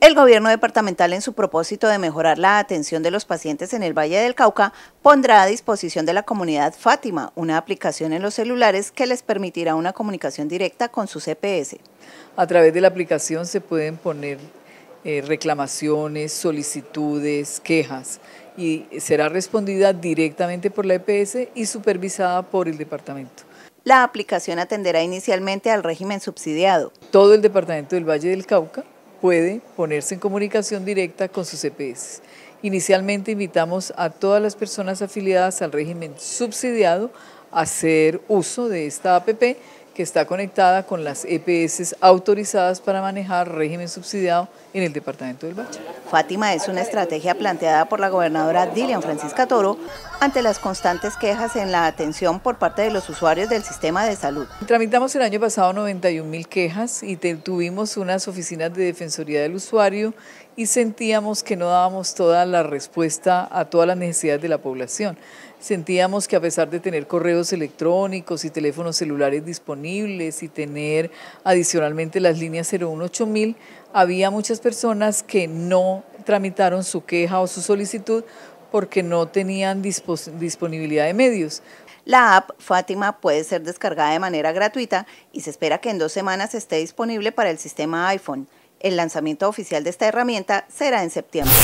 El gobierno departamental en su propósito de mejorar la atención de los pacientes en el Valle del Cauca pondrá a disposición de la comunidad Fátima una aplicación en los celulares que les permitirá una comunicación directa con su CPS. A través de la aplicación se pueden poner eh, reclamaciones, solicitudes, quejas y será respondida directamente por la EPS y supervisada por el departamento. La aplicación atenderá inicialmente al régimen subsidiado. Todo el departamento del Valle del Cauca puede ponerse en comunicación directa con sus EPS. Inicialmente invitamos a todas las personas afiliadas al régimen subsidiado a hacer uso de esta APP que está conectada con las EPS autorizadas para manejar régimen subsidiado en el departamento del Valle. Fátima es una estrategia planteada por la gobernadora Dilian Francisca Toro ante las constantes quejas en la atención por parte de los usuarios del sistema de salud. Tramitamos el año pasado 91 mil quejas y tuvimos unas oficinas de defensoría del usuario y sentíamos que no dábamos toda la respuesta a todas las necesidades de la población. Sentíamos que a pesar de tener correos electrónicos y teléfonos celulares disponibles, y tener adicionalmente las líneas 018000, había muchas personas que no tramitaron su queja o su solicitud porque no tenían disponibilidad de medios. La app Fátima puede ser descargada de manera gratuita y se espera que en dos semanas esté disponible para el sistema iPhone. El lanzamiento oficial de esta herramienta será en septiembre.